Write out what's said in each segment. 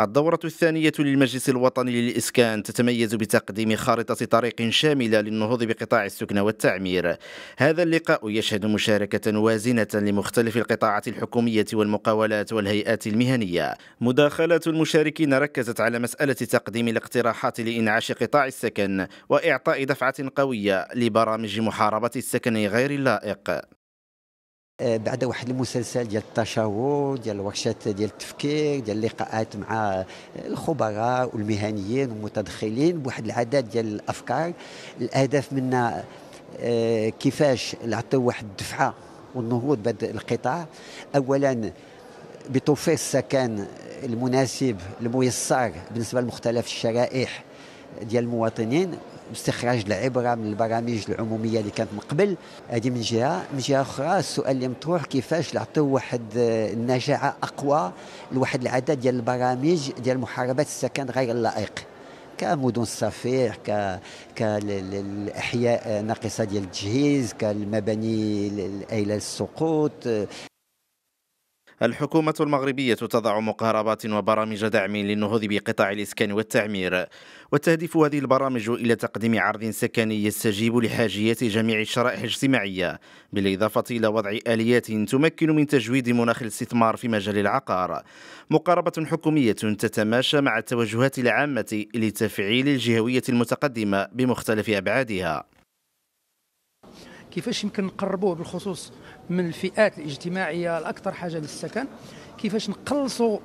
الدورة الثانية للمجلس الوطني للإسكان تتميز بتقديم خارطة طريق شاملة للنهوض بقطاع السكن والتعمير هذا اللقاء يشهد مشاركة وازنة لمختلف القطاعات الحكومية والمقاولات والهيئات المهنية مداخلات المشاركين ركزت على مسألة تقديم الاقتراحات لإنعاش قطاع السكن وإعطاء دفعة قوية لبرامج محاربة السكن غير اللائق آه، بعد واحد المسلسل ديال التشاور ديال الورشات ديال التفكير ديال اللقاءات مع آه، الخبراء والمهنيين والمتدخلين بواحد العدد ديال الافكار الاهداف منا آه، كيفاش نعطيو واحد الدفعه والنهوض بهذا القطاع اولا بتوفير السكن المناسب الميسر بالنسبه لمختلف الشرائح ديال المواطنين واستخراج العبره من البرامج العموميه اللي كانت من قبل هذه من جهه من جهه اخرى السؤال اللي مطروح كيفاش نعطيو واحد آه، النجاعه اقوى لواحد العدد ديال البرامج ديال محاربه السكن غير اللائق كمدن الصفيح ك كالاحياء آه، ناقصه ديال التجهيز كالمباني الايله للسقوط آه، الحكومة المغربية تضع مقاربات وبرامج دعم للنهوض بقطاع الإسكان والتعمير وتهدف هذه البرامج إلى تقديم عرض سكني يستجيب لحاجيات جميع الشرائح الاجتماعية بالإضافة إلى وضع آليات تمكن من تجويد مناخ الاستثمار في مجال العقار مقاربة حكومية تتماشى مع التوجهات العامة لتفعيل الجهوية المتقدمة بمختلف أبعادها كيفاش يمكن نقربوه بالخصوص من الفئات الاجتماعيه الاكثر حاجه للسكن كيفاش نقلصوا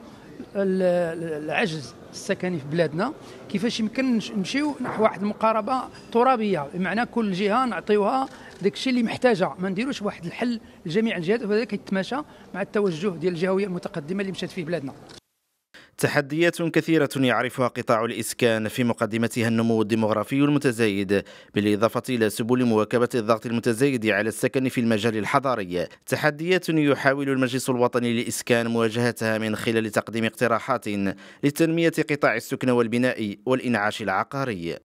العجز السكني في بلادنا كيفاش يمكن نمشيو نحو واحد المقاربه ترابيه بمعنى كل جهه نعطيوها داك الشيء اللي محتاجه ما نديروش واحد الحل لجميع الجهات وهذا كيتماشى مع التوجه ديال الجهويه المتقدمه اللي مشات فيه بلادنا تحديات كثيرة يعرفها قطاع الإسكان في مقدمتها النمو الديمغرافي المتزايد بالإضافة إلى سبل مواكبة الضغط المتزايد على السكن في المجال الحضاري تحديات يحاول المجلس الوطني للإسكان مواجهتها من خلال تقديم اقتراحات لتنمية قطاع السكن والبناء والإنعاش العقاري